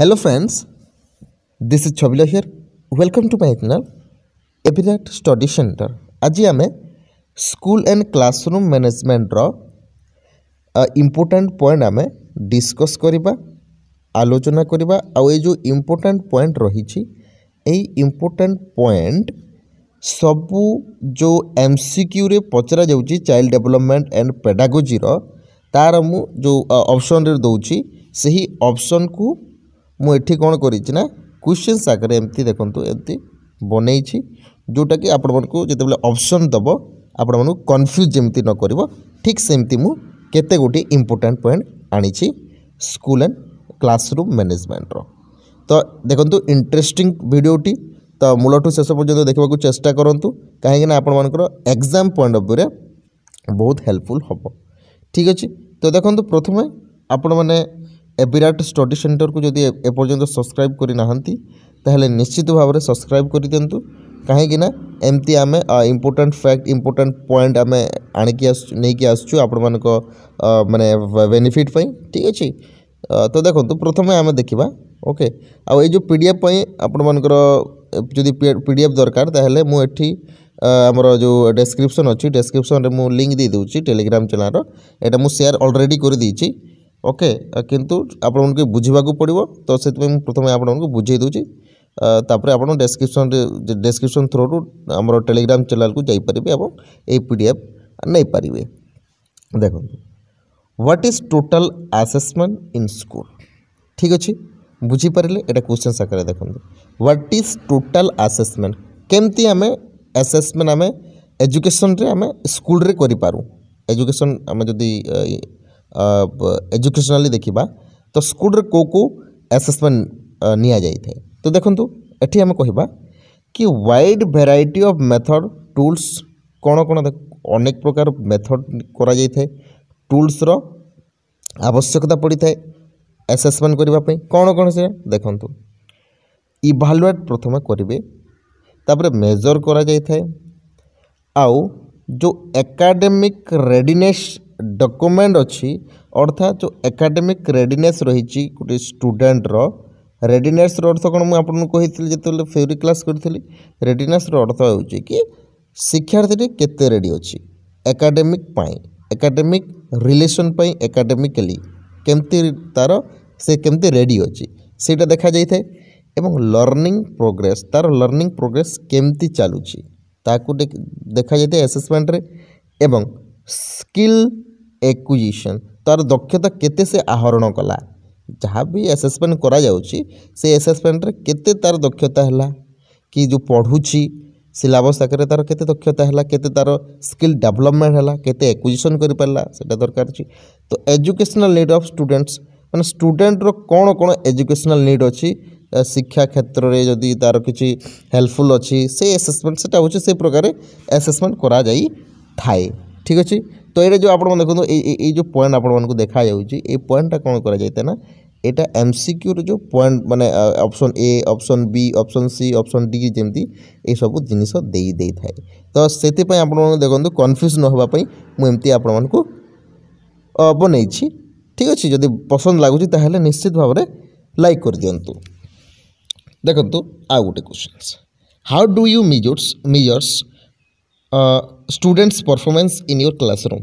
Hello friends, this is Chavila here. Welcome to my channel, Evident Study Center. आज आम school and classroom मैनेजमेंटर important point आम discuss करवा आलोचना करवा आउ जो इम्पोर्टाट पॉइंट रही इम्पोर्टाट पॉइंट सबू जो एम सिक्यू रे पचरा जाऊँगी चाइल्ड डेभलपमेंट एंड पेडागोजी तार मु जो ऑप्शन रे दौर से ही ऑप्शन को ମୁଁ ଏଠି କ'ଣ କରିଛି ନା କ୍ୱେଶ୍ଚିନ୍ସ ଆକାରରେ ଏମିତି ଦେଖନ୍ତୁ ଏମିତି ବନେଇଛି ଯେଉଁଟାକି ଆପଣମାନଙ୍କୁ ଯେତେବେଳେ ଅପସନ୍ ଦେବ ଆପଣମାନଙ୍କୁ କନଫ୍ୟୁଜ୍ ଯେମିତି ନ କରିବ ଠିକ୍ ସେମିତି ମୁଁ କେତେ ଗୋଟିଏ ଇମ୍ପୋର୍ଟାଣ୍ଟ ପଏଣ୍ଟ ଆଣିଛି ସ୍କୁଲ୍ ଆଣ୍ଡ କ୍ଲାସରୁମ୍ ମ୍ୟାନେଜମେଣ୍ଟର ତ ଦେଖନ୍ତୁ ଇଣ୍ଟରେଷ୍ଟିଂ ଭିଡ଼ିଓଟି ତ ମୂଳଠୁ ଶେଷ ପର୍ଯ୍ୟନ୍ତ ଦେଖିବାକୁ ଚେଷ୍ଟା କରନ୍ତୁ କାହିଁକିନା ଆପଣମାନଙ୍କର ଏକ୍ଜାମ୍ ପଏଣ୍ଟ ଅଫ୍ ଭ୍ୟୁରେ ବହୁତ ହେଲ୍ପଫୁଲ୍ ହେବ ଠିକ୍ ଅଛି ତ ଦେଖନ୍ତୁ ପ୍ରଥମେ ଆପଣମାନେ এবিরাট ଷ୍ଟଡ଼ି ସେଣ୍ଟରକୁ ଯଦି ଏପର୍ଯ୍ୟନ୍ତ ସବସ୍କ୍ରାଇବ୍ କରିନାହାନ୍ତି ତାହେଲେ ନିଶ୍ଚିତ ଭାବରେ ସବସ୍କ୍ରାଇବ୍ କରିଦିଅନ୍ତୁ କାହିଁକିନା ଏମିତି ଆମେ ଇମ୍ପୋର୍ଟାଣ୍ଟ ଫ୍ୟାକ୍ଟ ଇମ୍ପୋର୍ଟାଣ୍ଟ ପଏଣ୍ଟ ଆମେ ଆଣିକି ଆସୁଛୁ ନେଇକି ଆସୁଛୁ ଆପଣମାନଙ୍କ ମାନେ ବେନିଫିଟ୍ ପାଇଁ ଠିକ୍ ଅଛି ତ ଦେଖନ୍ତୁ ପ୍ରଥମେ ଆମେ ଦେଖିବା ଓକେ ଆଉ ଏଇ ଯେଉଁ ପି ଡି ଏଫ୍ ପାଇଁ ଆପଣମାନଙ୍କର ଯଦି ପି ଡି ଏଫ୍ ଦରକାର ତାହେଲେ ମୁଁ ଏଠି ଆମର ଯେଉଁ ଡେସ୍କ୍ରିପସନ୍ ଅଛି ଡେସ୍କ୍ରିପସନ୍ରେ ମୁଁ ଲିଙ୍କ୍ ଦେଇଦେଉଛି ଟେଲିଗ୍ରାମ୍ ଚ୍ୟାନେଲ୍ର ଏଇଟା ମୁଁ ସେୟାର ଅଲରେଡ଼ି କରିଦେଇଛି ଓକେ କିନ୍ତୁ ଆପଣମାନଙ୍କୁ ବୁଝିବାକୁ ପଡ଼ିବ ତ ସେଥିପାଇଁ ମୁଁ ପ୍ରଥମେ ଆପଣଙ୍କୁ ବୁଝାଇ ଦେଉଛି ତାପରେ ଆପଣ ଡେସ୍କ୍ରିପସନ୍ରେ ଡେସ୍କ୍ରିପସନ୍ ଥ୍ରୋରୁ ଆମର ଟେଲିଗ୍ରାମ୍ ଚ୍ୟାନେଲ୍କୁ ଯାଇପାରିବେ ଏବଂ ଏହି ପି ଡି ଏଫ୍ ନେଇପାରିବେ ଦେଖନ୍ତୁ what is total assessment in school ଠିକ୍ ଅଛି ବୁଝିପାରିଲେ ଏଇଟା କ୍ୱେଶ୍ଚନ୍ ଆକାରରେ ଦେଖନ୍ତୁ ହ୍ୱାଟ୍ ଇଜ୍ ଟୋଟାଲ୍ ଆସେସମେଣ୍ଟ କେମିତି ଆମେ ଆସେସମେଣ୍ଟ ଆମେ ଏଜୁକେସନ୍ରେ ଆମେ ସ୍କୁଲ୍ରେ କରିପାରୁ ଏଜୁକେସନ୍ ଆମେ ଯଦି ଏଜୁକେସନାଲି ଦେଖିବା ତ ସ୍କୁଲରେ କେଉଁ କେଉଁ ଆସେସମେଣ୍ଟ ନିଆଯାଇଥାଏ ତ ଦେଖନ୍ତୁ ଏଠି ଆମେ କହିବା କି wide variety of method tools କ'ଣ କ'ଣ ଅନେକ ପ୍ରକାର ମେଥଡ଼ କରାଯାଇଥାଏ ଟୁଲ୍ସର ଆବଶ୍ୟକତା ପଡ଼ିଥାଏ ଆସେସମେଣ୍ଟ କରିବା ପାଇଁ କ'ଣ କ'ଣ ସେ ଦେଖନ୍ତୁ ଇଭାଲୁଏଟ୍ ପ୍ରଥମେ କରିବେ ତାପରେ ମେଜର୍ କରାଯାଇଥାଏ ଆଉ ଯେଉଁ ଏକାଡେମିକ୍ ରେଡ଼ିନେସ୍ ଡକ୍ୟୁମେଣ୍ଟ ଅଛି ଅର୍ଥାତ୍ ଯେଉଁ ଏକାଡେମିକ୍ ରେଡ଼ିନେସ୍ ରହିଛି ଗୋଟେ ଷ୍ଟୁଡ଼େଣ୍ଟର ରେଡ଼ିନେସ୍ର ଅର୍ଥ କ'ଣ ମୁଁ ଆପଣଙ୍କୁ କହିଥିଲି ଯେତେବେଳେ ଥିଓରି କ୍ଲାସ୍ କରିଥିଲି ରେଡ଼ିନେସ୍ର ଅର୍ଥ ହେଉଛି କି ଶିକ୍ଷାର୍ଥୀଟି କେତେ ରେଡ଼ି ଅଛି ଏକାଡେମିକ୍ ପାଇଁ ଏକାଡେମିକ୍ ରିଲେସନ୍ ପାଇଁ ଏକାଡେମିକାଲି କେମିତି ତା'ର ସେ କେମିତି ରେଡ଼ି ଅଛି ସେଇଟା ଦେଖାଯାଇଥାଏ ଏବଂ ଲର୍ଣ୍ଣିଂ ପ୍ରୋଗ୍ରେସ୍ ତା'ର ଲର୍ଣ୍ଣିଂ ପ୍ରୋଗ୍ରେସ୍ କେମିତି ଚାଲୁଛି ତାକୁ ଦେଖାଯାଇଥାଏ ଆସେସମେଣ୍ଟରେ ଏବଂ ସ୍କିଲ୍ ଏକ୍ୱିଜିସନ୍ ତା'ର ଦକ୍ଷତା କେତେ ସେ ଆହରଣ କଲା ଯାହା ବି ଆସେସମେଣ୍ଟ କରାଯାଉଛି ସେ ଆସେସମେଣ୍ଟରେ କେତେ ତା'ର ଦକ୍ଷତା ହେଲା କି ଯେଉଁ ପଢ଼ୁଛି ସିଲାବସ୍ ଆକାରରେ ତା'ର କେତେ ଦକ୍ଷତା ହେଲା କେତେ ତା'ର ସ୍କିଲ୍ ଡେଭଲପମେଣ୍ଟ ହେଲା କେତେ ଏକ୍ୱିଜିସନ୍ କରିପାରିଲା ସେଇଟା ଦରକାର ଅଛି ତ ଏଜୁକେସନାଲ୍ ନିଡ଼୍ ଅଫ୍ ଷ୍ଟୁଡେଣ୍ଟସ୍ ମାନେ ଷ୍ଟୁଡେଣ୍ଟର କ'ଣ କ'ଣ ଏଜୁକେସନାଲ୍ ନିଡ଼୍ ଅଛି ଶିକ୍ଷା କ୍ଷେତ୍ରରେ ଯଦି ତା'ର କିଛି ହେଲ୍ପଫୁଲ୍ ଅଛି ସେ ଆସେସମେଣ୍ଟ ସେଇଟା ହେଉଛି ସେ ପ୍ରକାର ଆସେସମେଣ୍ଟ କରାଯାଇଥାଏ ଠିକ୍ ଅଛି তো এটা যে আপনার দেখুন এই যে পয়েন্ট আপনার দেখা যাচ্ছে এই পয়েন্টটা কোণ করা যাই না এটা এমসিকিউর যে পয়েন্ট মানে option A option B option C option D যেমতি এইসব জিনিস দেই দেই থাকে তো সেইপাই আপনার দেখুন কনফ্ୟୁজ নহবা পাই মু এমতি আপনার বনাইছি ঠিক আছে যদি পসন্দ লাগুছি তাহলে নিশ্চিত ভাবে লাইক করে দিও দেখুন আউ গোটে questions how do you measures measures students performance in your classroom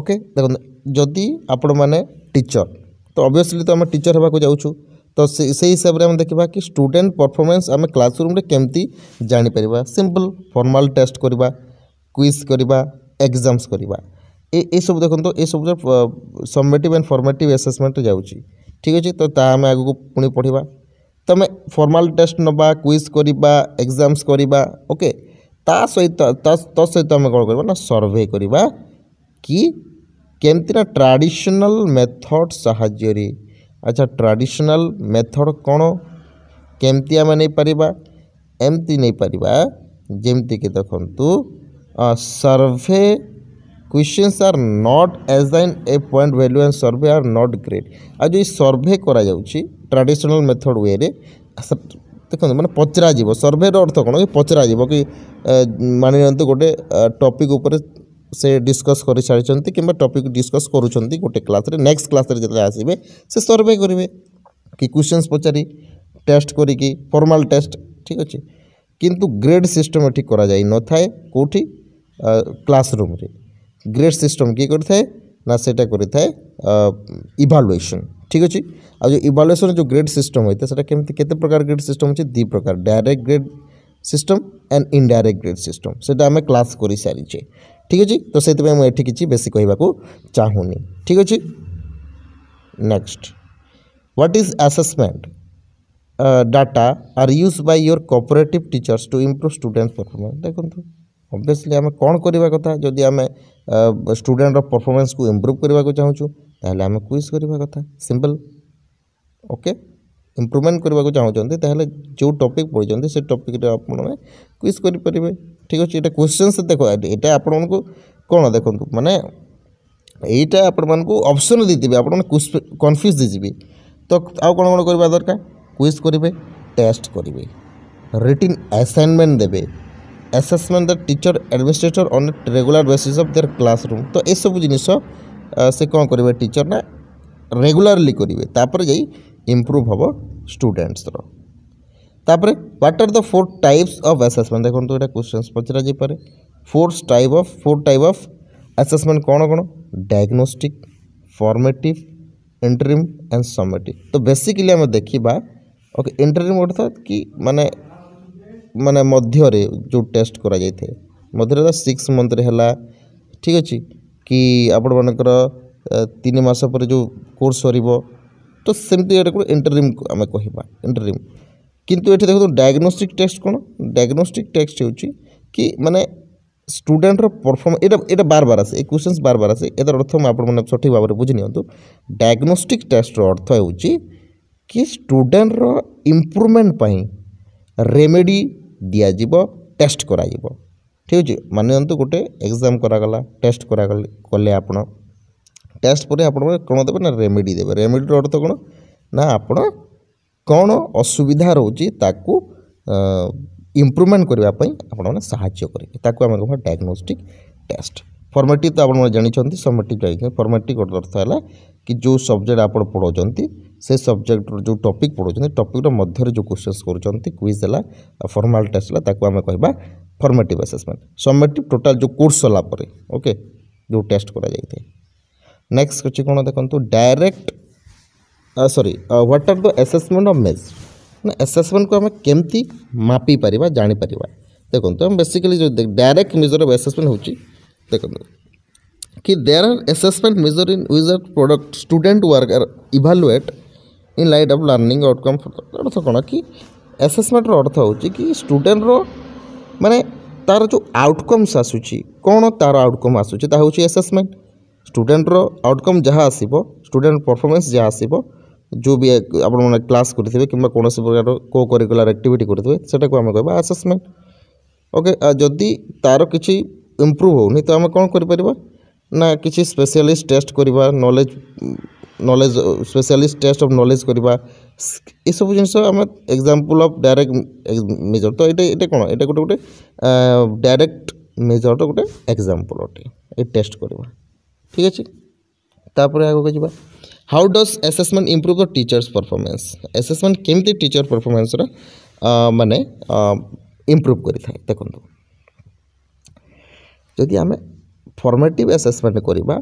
okay দেখুন যদি আপনার টিচর তো অবভিয়সলি তো আমি টিচর হওয়া যাচ্ছু তো সেই হিসাবে আমি দেখা কি স্টুডেন্ট পরফরমেন্স আমি ক্লাসরুমে কেমতি জাঁপার সিম্পল ফর্মাল টেস্ট করা কুইজ করা এক্সামস করা ଏସବୁ ଦେଖନ୍ତୁ ଏସବୁ ସବମିଟିଭ୍ ଆଣ୍ଡ ଫର୍ମାଟିଭ୍ ଆସେସମେଣ୍ଟ ଯାଉଛି ଠିକ୍ ଅଛି ତ ତାହା ଆମେ ଆଗକୁ ପୁଣି ପଢ଼ିବା ତ ଆମେ ଫର୍ମାଲ୍ ଟେଷ୍ଟ ନେବା କୁଇଜ୍ କରିବା ଏକ୍ଜାମ୍ସ କରିବା ଓକେ ତା ସହିତ ତା ସହିତ ଆମେ କ'ଣ କରିବା ନା ସର୍ଭେ କରିବା କି କେମିତି ନା ଟ୍ରାଡ଼ିସନାଲ୍ ମେଥଡ଼ ସାହାଯ୍ୟରେ ଆଚ୍ଛା ଟ୍ରାଡ଼ିସନାଲ୍ ମେଥଡ଼ କ'ଣ କେମିତି ଆମେ ନେଇପାରିବା ଏମିତି ନେଇପାରିବା ଯେମିତିକି ଦେଖନ୍ତୁ survey questions are not assigned a point value and survey are not graded आज ये सर्वे कराऊ ट्राडिशनल मेथड वे ଦେଖନ୍ତୁ ମାନେ ପଚରାଯିବ ସର୍ଭେର ଅର୍ଥ କ'ଣ କି ପଚରାଯିବ କି ମାନି ନିଅନ୍ତୁ ଗୋଟେ ଟପିକ୍ ଉପରେ ସେ ଡିସ୍କସ୍ କରିସାରିଛନ୍ତି କିମ୍ବା ଟପିକ୍ ଡିସ୍କସ୍ କରୁଛନ୍ତି ଗୋଟେ କ୍ଲାସ୍ରେ ନେକ୍ସଟ କ୍ଲାସ୍ରେ ଯେତେବେଳେ ଆସିବେ ସେ ସର୍ଭେ କରିବେ କି କ୍ୱେଶ୍ଚନ୍ସ ପଚାରି ଟେଷ୍ଟ କରିକି ଫର୍ମାଲ ଟେଷ୍ଟ ଠିକ୍ ଅଛି କିନ୍ତୁ ଗ୍ରେଡ୍ ସିଷ୍ଟମ୍ ଏଠି କରାଯାଇ ନଥାଏ କେଉଁଠି କ୍ଲାସ୍ରୁମ୍ରେ ଗ୍ରେଡ୍ ସିଷ୍ଟମ୍ କିଏ କରିଥାଏ ନା ସେଇଟା କରିଥାଏ ଇଭାଲୁଏସନ୍ ঠিক আছে আর যে ইভালুয়েসন যে গ্রেড সিস্টম হয়ে সেটা কেমতি কেতে প্রকার গ্রেড সিস্টম হচ্ছে দুই প্রকার direct grade system and indirect grade system সেটা আমি ক্লাস করে সারিছে ঠিক আছে তো সেইপাই এটি কিছু বেশি কহবাকু চাহুনি ঠিক আছে next what is assessment data are use by your cooperative teachers to improve student performance দেখুন অবভিয়সলি আমি କ'ଣ କରିବା କଥା ଯଦି ଆମେ ଷ୍ଟୁଡେଣ୍ଟର ପରଫର୍ମାନ୍ସକୁ ଇମ୍ପ୍ରୁଭ୍ କରିବାକୁ ଚାହୁଁଛୁ तेल आम क्विज करवा कथा सिंपल ओके इम्प्रुवमेंट करवाक चाहते तेल जो टपिक पढ़ी से टपिक क्विज करेंगे ठीक अच्छे ये क्वेश्चन देख ये आपण मूँ कौन देखु मैंने यही आपसन मैं अप्सन देदेवि आप कन्फ्यूज दीजिए तो आउ कौन कौन करवा दरकार क्विज करेंगे टेस्ट करेंगे रिटिन आसाइनमेंट देवे assessment the teacher administrator on regular basis of their classroom तो ये सब जिनस ସେ କ'ଣ କରିବେ ଟିଚର୍ ନା ରେଗୁଲାରଲି କରିବେ ତାପରେ ଯାଇ ଇମ୍ପ୍ରୁଭ୍ ହେବ ଷ୍ଟୁଡେଣ୍ଟସ୍ର ତାପରେ what are the four types of assessment ଦେଖନ୍ତୁ ଏଇଟା କ୍ୱେଶ୍ଚନ୍ସ ପଚରା ଯାଇପାରେ four type of four type of assessment କ'ଣ କ'ଣ diagnostic formative interim and summative ତ ବେସିକାଲି ଆମେ ଦେଖିବା ଓକେ ଇଣ୍ଟରିମ୍ ଅର୍ଥାତ୍ କି ମାନେ ମାନେ ମଧ୍ୟରେ ଯେଉଁ ଟେଷ୍ଟ କରାଯାଇଥାଏ ମଧ୍ୟରେ ତ ସିକ୍ସ ମନ୍ଥରେ ହେଲା ଠିକ୍ ଅଛି କି ଆପଣମାନଙ୍କର ତିନି ମାସ ପରେ ଯେଉଁ କୋର୍ସ ସରିବ ତ ସେମିତି ଏଇଟାକୁ ଇଣ୍ଟରିମ୍ ଆମେ କହିବା ଇଣ୍ଟରିମ୍ କିନ୍ତୁ ଏଠି ଦେଖନ୍ତୁ ଡାଏଗ୍ନୋଷ୍ଟିକ୍ ଟେଷ୍ଟ କ'ଣ ଡାଏଗ୍ନୋଷ୍ଟିକ୍ ଟେଷ୍ଟ ହେଉଛି କି ମାନେ ଷ୍ଟୁଡେଣ୍ଟର ପରଫର୍ମ ଏଇଟା ଏଇଟା ବାର ବାର ଆସେ ଏ କ୍ୱେଶ୍ଚନ୍ସ ବାର ବାର ଆସେ ଏହାର ଅର୍ଥ ମୁଁ ଆପଣମାନେ ସଠିକ୍ ଭାବରେ ବୁଝି ନିଅନ୍ତୁ ଡାଏଗ୍ନୋଷ୍ଟିକ୍ ଟେଷ୍ଟର ଅର୍ଥ ହେଉଛି କି ଷ୍ଟୁଡେଣ୍ଟର ଇମ୍ପ୍ରୁଭମେଣ୍ଟ ପାଇଁ ରେମେଡ଼ି ଦିଆଯିବ ଟେଷ୍ଟ କରାଯିବ ঠিক ଅଛି ମାନିନିଅନ୍ତୁ ଗୋଟେ ଏକ୍ଜାମ୍ କରାଗଲା ଟେଷ୍ଟ କରାଗଲେ କଲେ ଆପଣ ଟେଷ୍ଟ ପରେ ଆପଣମାନେ କ'ଣ ଦେବେ ନା ରେମେଡ଼ି ଦେବେ ରେମେଡ଼ିର ଅର୍ଥ କ'ଣ ନା ଆପଣ କ'ଣ ଅସୁବିଧା ରହୁଛି ତାକୁ ଇମ୍ପ୍ରୁଭମେଣ୍ଟ କରିବା ପାଇଁ ଆପଣମାନେ ସାହାଯ୍ୟ କରିବେ ତାକୁ ଆମେ କହିବା ଡାଏଗ୍ନୋଷ୍ଟିକ୍ ଟେଷ୍ଟ ଫର୍ମାଟିଭ୍ ତ ଆପଣମାନେ ଜାଣିଛନ୍ତି ସବମେଟିଭ୍ ଜାଣିଛନ୍ତି ଫର୍ମାଟିଭ୍ ଅର୍ଥ ହେଲା କି ଯେଉଁ ସବଜେକ୍ଟ ଆପଣ ପଢ଼ାଉଛନ୍ତି से सब्जेक्ट जो टॉपिक पढ़ाऊँ टपिक मध्य जो क्वेश्चन क्विज है फर्माल टेस्ट है कह फर्मेटिव आसेसमेंट सबमेटिव टोटाल जो कोर्स सरपुर ओके जो टेस्ट कराई नेक्स्ट कुछ कौन देखो direct sorry what are the assessment of measure assessment को हमें केमती मापी पार जापर देखो बेसिकली जो डायरेक्ट मेजर अफ एसेसमेंट हूँ देखो कि there are assessment measure in which product student work are evaluate in light of learning outcome ଅର୍ଥ କ'ଣ କି ଆସେସମେଣ୍ଟର ଅର୍ଥ ହେଉଛି କି ଷ୍ଟୁଡେଣ୍ଟର ମାନେ ତା'ର ଯେଉଁ ଆଉଟକମ୍ସ ଆସୁଛି କ'ଣ ତା'ର ଆଉଟକମ୍ ଆସୁଛି ତାହା ହେଉଛି ଆସେସମେଣ୍ଟ ଷ୍ଟୁଡେଣ୍ଟର ଆଉଟକମ୍ ଯାହା ଆସିବ ଷ୍ଟୁଡେଣ୍ଟ ପରଫର୍ମାନ୍ସ ଯାହା ଆସିବ ଯେଉଁ ବି ଆପଣମାନେ କ୍ଲାସ୍ କରିଥିବେ କିମ୍ବା କୌଣସି ପ୍ରକାର କୋ କରିକୁଲାର ଆକ୍ଟିଭିଟି କରିଥିବେ ସେଟାକୁ ଆମେ କହିବା ଆସେସମେଣ୍ଟ ଓକେ ଯଦି ତା'ର କିଛି ଇମ୍ପ୍ରୁଭ୍ ହେଉନି ତ ଆମେ କ'ଣ କରିପାରିବା ନା କିଛି ସ୍ପେଶିଆଲିଷ୍ଟ ଟେଷ୍ଟ କରିବା knowledge knowledge specialist test of knowledge କରିବା ଏସବୁ ଜିନିଷ ଆମେ ଏକ୍ଜାମ୍ପଲ୍ ଅଫ୍ ଡାଇରେକ୍ଟ ମେଜର ତ ଏଇଟା ଏଇଟା କ'ଣ ଏଇଟା ଗୋଟେ ଗୋଟେ ଡାଇରେକ୍ଟ ମେଜରର ଗୋଟେ ଏକ୍ଜାମ୍ପଲ୍ ଅଟେ ଏଇ ଟେଷ୍ଟ କରିବା ଠିକ୍ ଅଛି ତାପରେ ଆଗକୁ ଯିବା how does assessment improve the teachers performance assessment କେମିତି ଟିଚର୍ ପରଫର୍ମାନ୍ସର ମାନେ ଇମ୍ପ୍ରୁଭ୍ କରିଥାଏ ଦେଖନ୍ତୁ ଯଦି ଆମେ ফর্মেটিভ ଆସେସମେଣ୍ଟ କରିବା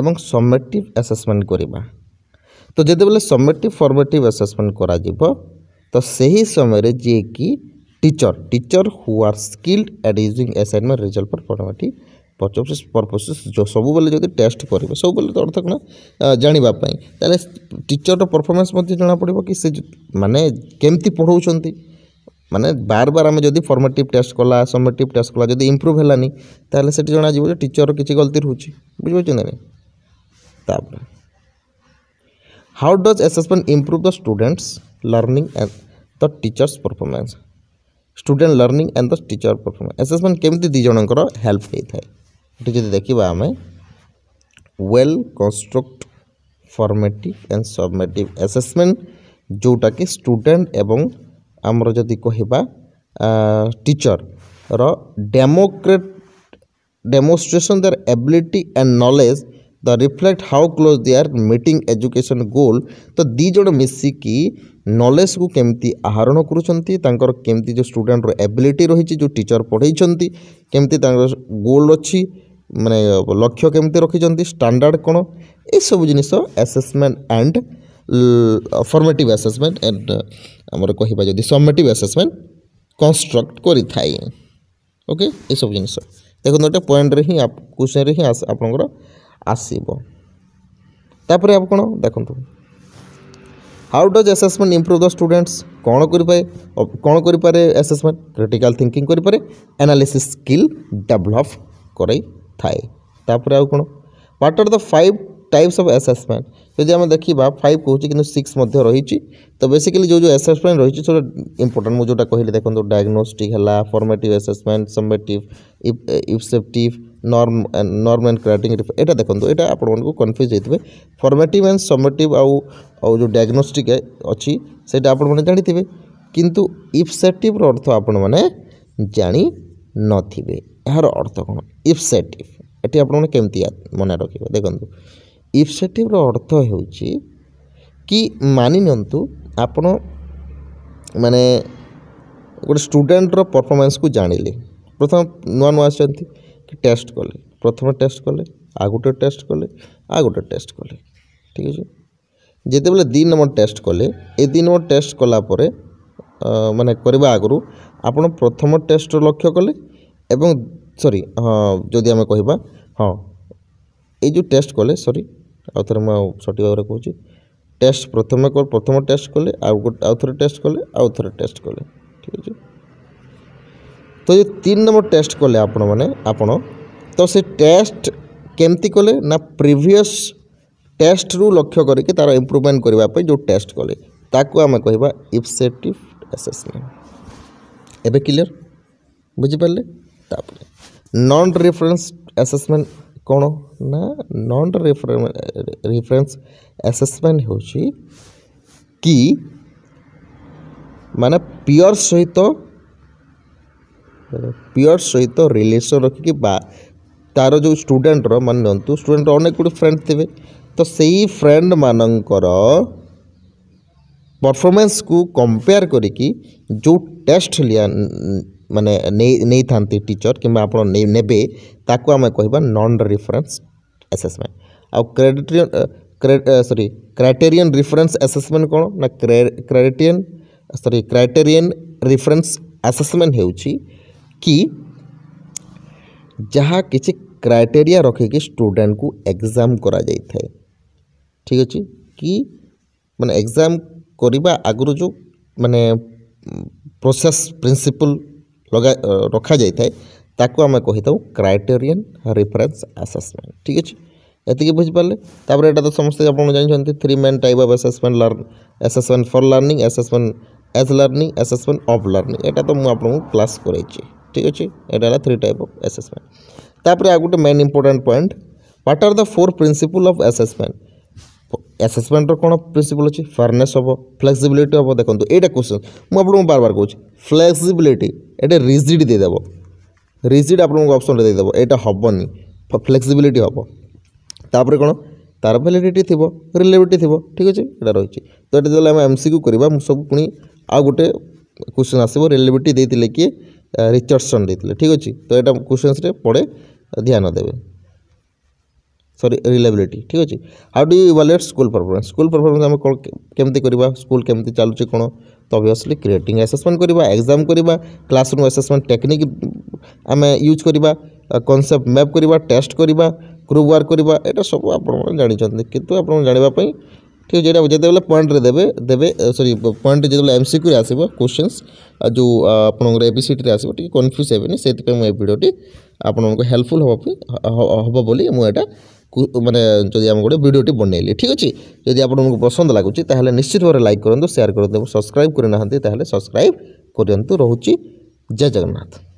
ଏବଂ ସବମେଟିଭ୍ ଆସେସମେଣ୍ଟ କରିବା ତ ଯେତେବେଳେ ସବମେଟିଭ୍ ଫର୍ମେଟିଭ୍ ଆସେସମେଣ୍ଟ କରାଯିବ ତ ସେହି ସମୟରେ ଯିଏକି teacher teacher who are skilled at using assignment result for formative purposes purposes ସବୁବେଳେ ଯଦି ଟେଷ୍ଟ କରିବେ ସବୁବେଳେ ତ ଅର୍ଥ କ'ଣ ଜାଣିବା ପାଇଁ ତାହେଲେ ଟିଚର୍ର ପରଫର୍ମାନ୍ସ ମଧ୍ୟ ଜଣାପଡ଼ିବ କି ସେ ମାନେ କେମିତି ପଢ଼ାଉଛନ୍ତି ମାନେ ବାର ବାର ଆମେ ଯଦି ଫର୍ମେଟିଭ୍ ଟେଷ୍ଟ କଲା ସମେଟିଭ୍ ଟେଷ୍ଟ କଲା ଯଦି ଇମ୍ପ୍ରୁଭ୍ ହେଲାନି ତାହେଲେ ସେଠି ଜଣାଯିବ ଯେ ଟିଚର୍ର କିଛି ଗଲତି ରହୁଛି ବୁଝିପାରୁଛନ୍ତି ନା ତାପରେ how does assessment improve the students learning and the teachers performance student learning and the teacher performance assessment କେମିତି ଦୁଇ ଜଣଙ୍କର ହେଲ୍ପ ନେଇଥାଏ ଏଠି ଯଦି ଦେଖିବା ଆମେ well construct formative and summative assessment ଯେଉଁଟାକି ଷ୍ଟୁଡେଣ୍ଟ ଏବଂ ଆମର ଯଦି କହିବା ଟିଚର୍ର democrat demonstration their ability and knowledge the reflect how close they are meeting education goal ତ ଦୁଇ ଜଣ ମିଶିକି ନଲେଜ୍କୁ କେମିତି ଆହରଣ କରୁଛନ୍ତି ତାଙ୍କର କେମିତି ଯେଉଁ ଷ୍ଟୁଡ଼େଣ୍ଟର ଏବିଲିଟି ରହିଛି ଯେଉଁ ଟିଚର୍ ପଢ଼େଇଛନ୍ତି କେମିତି ତାଙ୍କର ଗୋଲ୍ ଅଛି ମାନେ ଲକ୍ଷ୍ୟ କେମିତି ରଖିଛନ୍ତି ଷ୍ଟାଣ୍ଡାର୍ଡ଼ କ'ଣ ଏସବୁ ଜିନିଷ assessment and formative assessment and ଆମର କହିବା ଯଦି ସମେଟିଭ୍ ଆସେସମେଣ୍ଟ କନଷ୍ଟ୍ରକ୍ଟ କରିଥାଏ ଓକେ ଏସବୁ ଜିନିଷ ଦେଖନ୍ତୁ ଗୋଟେ ପଏଣ୍ଟରେ ହିଁ କ୍ୱେଶ୍ଚନ୍ରେ ହିଁ ଆପଣଙ୍କର ଆସିବ ତାପରେ ଆପଣ ଦେଖନ୍ତୁ how does assessment improve the students କ'ଣ କରିପାରେ କ'ଣ କରିପାରେ ଆସେସମେଣ୍ଟ କ୍ରିଟିକାଲ୍ ଥିଙ୍କିଂ କରିପାରେ ଆନାଲିସିସ୍ ସ୍କିଲ୍ ଡେଭଲପ୍ କରାଇଥାଏ ତାପରେ ଆଉ କ'ଣ what are the five types of assessment যদি আমি দেখিবা ফাইভ কହୁଛି কিন্তু সিক্স মধ্যে রয়েছে তো বেসিক্যালি যে যে আসাসমেন্ট রয়েছে সেটা ইম্পর্টান্ট মু যেটা কহিলি দেখুন ডায়াগনোস্টিক হেলা formative assessment summative ipsative norm norm and criterion এটা দেখুন এটা আপনার কনফ্ୟୁজ হয়ে ফর্মেটিভ এন্ড সমবেটিভ আউ আউ যে ডায়াগনোস্টিক অছি সেটা আপনার জাঁথিবে কিন্তু ইপসেপটিভর অর্থ আপনার জাঁ নথিবে ଏହାର ଅର୍ଥ କ'ଣ ଇଫ୍ସେଟିଭ୍ ଏଠି ଆପଣମାନେ କେମିତି ମନେ ରଖିବେ ଦେଖନ୍ତୁ ଇନ୍ସେଣ୍ଟିଭ୍ର ଅର୍ଥ ହେଉଛି କି ମାନି ନିଅନ୍ତୁ ଆପଣ ମାନେ ଗୋଟେ ଷ୍ଟୁଡ଼େଣ୍ଟର ପରଫର୍ମାନ୍ସକୁ ଜାଣିଲେ ପ୍ରଥମ ନୂଆ ନୂଆ ଆସିଛନ୍ତି କି ଟେଷ୍ଟ କଲେ ପ୍ରଥମେ ଟେଷ୍ଟ କଲେ ଆଉ ଗୋଟେ ଟେଷ୍ଟ କଲେ ଆଉ ଗୋଟେ ଟେଷ୍ଟ କଲେ ଠିକ୍ ଅଛି ଯେତେବେଳେ ଦୁଇ ନମ୍ବର ଟେଷ୍ଟ କଲେ ଏ ଦୁଇ ନମ୍ବର ଟେଷ୍ଟ କଲା ପରେ ମାନେ କରିବା ଆଗରୁ ଆପଣ ପ୍ରଥମ ଟେଷ୍ଟର ଲକ୍ଷ୍ୟ କଲେ ଏବଂ ସରି ହଁ ଯଦି ଆମେ କହିବା ହଁ ଏଇ ଯେଉଁ ଟେଷ୍ଟ କଲେ ସରି ଆଉ ଥରେ ମୁଁ ଆଉ ସଠିକ୍ ଭାବରେ କହୁଛି ଟେଷ୍ଟ ପ୍ରଥମେ ପ୍ରଥମ ଟେଷ୍ଟ କଲେ ଆଉ ଗୋଟେ ଆଉ ଥରେ ଟେଷ୍ଟ କଲେ ଆଉ ଥରେ ଟେଷ୍ଟ କଲେ ଠିକ୍ ଅଛି ତ ଏ ତିନି ନମ୍ବର ଟେଷ୍ଟ କଲେ ଆପଣମାନେ ଆପଣ ତ ସେ ଟେଷ୍ଟ କେମିତି କଲେ ନା ପ୍ରିଭିୟସ୍ ଟେଷ୍ଟରୁ ଲକ୍ଷ୍ୟ କରିକି ତା'ର ଇମ୍ପ୍ରୁଭମେଣ୍ଟ କରିବା ପାଇଁ ଯେଉଁ ଟେଷ୍ଟ କଲେ ତାକୁ ଆମେ କହିବା ଇଫସେଟିଭ୍ ଆସେସମେଣ୍ଟ ଏବେ କ୍ଲିଅର ବୁଝିପାରିଲେ ତାପରେ ନନ୍ ରେଫରେନ୍ସ ଆସେସମେଣ୍ଟ କ'ଣ ନା ନନ୍ ରିଫରେନ୍ସ ଆସେସମେଣ୍ଟ ହେଉଛି କି ମାନେ ପିଅର୍ ସହିତ ପିଅର୍ ସହିତ ରିଲେସନ୍ ରଖିକି ବା ତା'ର ଯେଉଁ ଷ୍ଟୁଡ଼େଣ୍ଟର ମାନେ ନିଅନ୍ତୁ ଷ୍ଟୁଡ଼େଣ୍ଟର ଅନେକ ଗୁଡ଼ିଏ ଫ୍ରେଣ୍ଡ ଥିବେ ତ ସେଇ ଫ୍ରେଣ୍ଡମାନଙ୍କର ପରଫର୍ମାନ୍ସକୁ କମ୍ପେୟାର କରିକି ଯେଉଁ ଟେଷ୍ଟ मानने नहीं था टीचर कि ने आम कह नन रिफरेन्स एसेसमेंट आउ क्रेडिटरी सरी क्राइटेरियन रिफरेन्स एसेसमेंट कौन ना क्रेडिटेरियन सरी क्राइटेरियन रिफरेन्स एसेसमेंट होा कि क्राइटेरिया रखिक स्टूडेंट को एग्जाम करा ठीक अच्छे कि मैंने एग्जाम करवा आगु जो मैंने प्रोसेस प्रिंसिपल ରଖାଯାଇଥାଏ ତାକୁ ଆମେ କହିଥାଉ କ୍ରାଇଟେରିଅନ୍ ରିଫରେନ୍ସ ଆସେସମେଣ୍ଟ ଠିକ୍ ଅଛି ଏତିକି ବୁଝିପାରିଲେ ତାପରେ ଏଇଟା ତ ସମସ୍ତେ ଆପଣ ଜାଣିଛନ୍ତି three main type of assessment learn assessment for learning assessment as learning assessment of learning ଏଇଟା ତ ମୁଁ ଆପଣଙ୍କୁ କ୍ଲାସ୍ କରାଇଛି ଠିକ୍ ଅଛି ଏଇଟା ହେଲା ଥ୍ରୀ ଟାଇପ୍ ଅଫ୍ ଆସେସମେଣ୍ଟ ତାପରେ ଆଉ ଗୋଟେ main important point what are the four principle of assessment ଆସେସମେଣ୍ଟର କ'ଣ ପ୍ରିନ୍ସିପଲ୍ ଅଛି ଫେୟାରନେସ୍ ହେବ ଫ୍ଲେକ୍ସିବିଲିଟି ହେବ ଦେଖନ୍ତୁ ଏଇଟା କ୍ୱେଶ୍ଚନ୍ ମୁଁ ଆପଣଙ୍କୁ ବାର ବାର କହୁଛି ଫ୍ଲେକ୍ସିବିଲିଟି ଏଇଟା ରିଜିଡ଼୍ ଦେଇଦେବ ରିଜିଡ଼୍ ଆପଣଙ୍କୁ ଅପସନ୍ରେ ଦେଇଦେବ ଏଇଟା ହେବନି ଫ୍ଲେକ୍ସିବିଲିଟି ହେବ ତାପରେ କ'ଣ ତାର ଭ୍ୟାଲିଡ଼ିଟି ଥିବ ରିଲେଭିଟି ଥିବ ଠିକ୍ ଅଛି ଏଇଟା ରହିଛି ତ ଏଇଟା ଯେତେବେଳେ ଆମେ କୁ କରିବା ମୁଁ ସବୁ ପୁଣି ଆଉ ଗୋଟେ କ୍ୱେଶ୍ଚନ୍ ଆସିବ ରିଲେଭିଟି ଦେଇଥିଲେ କିଏ ରିଚର୍ଡ଼ସନ୍ ଦେଇଥିଲେ ଠିକ୍ ଅଛି ତ ଏଇଟା କ୍ୱେଶ୍ଚନ୍ସରେ ପଡ଼େ ଧ୍ୟାନ ଦେବେ ସରି ରିଲାବିଲିଟି ଠିକ୍ ଅଛି how do evaluate school performance school performance ଆମେ କ'ଣ କେମିତି କରିବା ସ୍କୁଲ୍ କେମିତି ଚାଲୁଛି କ'ଣ ତ ଅବଭିୟସ୍ଲି କ୍ରିଏଟିଂ ଆସେସମେଣ୍ଟ କରିବା ଏକ୍ଜାମ୍ କରିବା କ୍ଲାସରୁମ୍ ଆସେସମେଣ୍ଟ ଟେକ୍ନିକ୍ ଆମେ ୟୁଜ୍ କରିବା କନସେପ୍ଟ ମ୍ୟାପ୍ କରିବା ଟେଷ୍ଟ କରିବା ଗ୍ରୁପ୍ ୱାର୍କ କରିବା ଏଇଟା ସବୁ ଆପଣମାନେ ଜାଣିଛନ୍ତି କିନ୍ତୁ ଆପଣମାନେ ଜାଣିବା ପାଇଁ ঠিক আছে এটা যেতবে পয়েন্টরে দেবে দেবে সরি পয়েন্ট যেতবে এমসিকিউরে আসব কোশ্চেন্স যে আপনার এপিসিটি আসব টিকি কনফ্যুজ হবেনি সেইপাই মু এই ভিডিওটি ଆପଣମାନଙ୍କୁ ହେଲ୍ପଫୁଲ୍ ହେବ ହେବ ବୋଲି ମୁଁ ଏଇଟା ମାନେ ଯଦି ଆମେ ଗୋଟେ ଭିଡ଼ିଓଟି ବନେଇଲି ଠିକ୍ ଅଛି ଯଦି ଆପଣଙ୍କୁ ପସନ୍ଦ ଲାଗୁଛି ତାହେଲେ ନିଶ୍ଚିତ ଭାବରେ ଲାଇକ୍ କରନ୍ତୁ ସେୟାର କରନ୍ତୁ ଏବଂ ସବସ୍କ୍ରାଇବ୍ କରିନାହାନ୍ତି ତାହେଲେ ସବସ୍କ୍ରାଇବ୍ କରନ୍ତୁ ରହୁଛି ଜୟ ଜଗନ୍ନାଥ